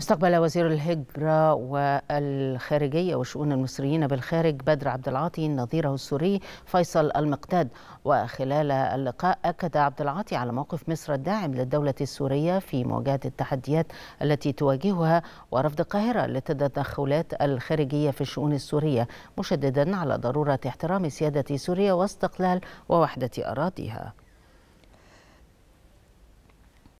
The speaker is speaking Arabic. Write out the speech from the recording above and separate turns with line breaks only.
استقبل وزير الهجرة والخارجية وشؤون المصريين بالخارج بدر عبد العاطي نظيره السوري فيصل المقداد وخلال اللقاء أكد عبد العاطي على موقف مصر الداعم للدولة السورية في مواجهة التحديات التي تواجهها ورفض القاهرة للتدخلات الخارجية في الشؤون السورية مشددا على ضرورة احترام سيادة سوريا واستقلال ووحدة أراضيها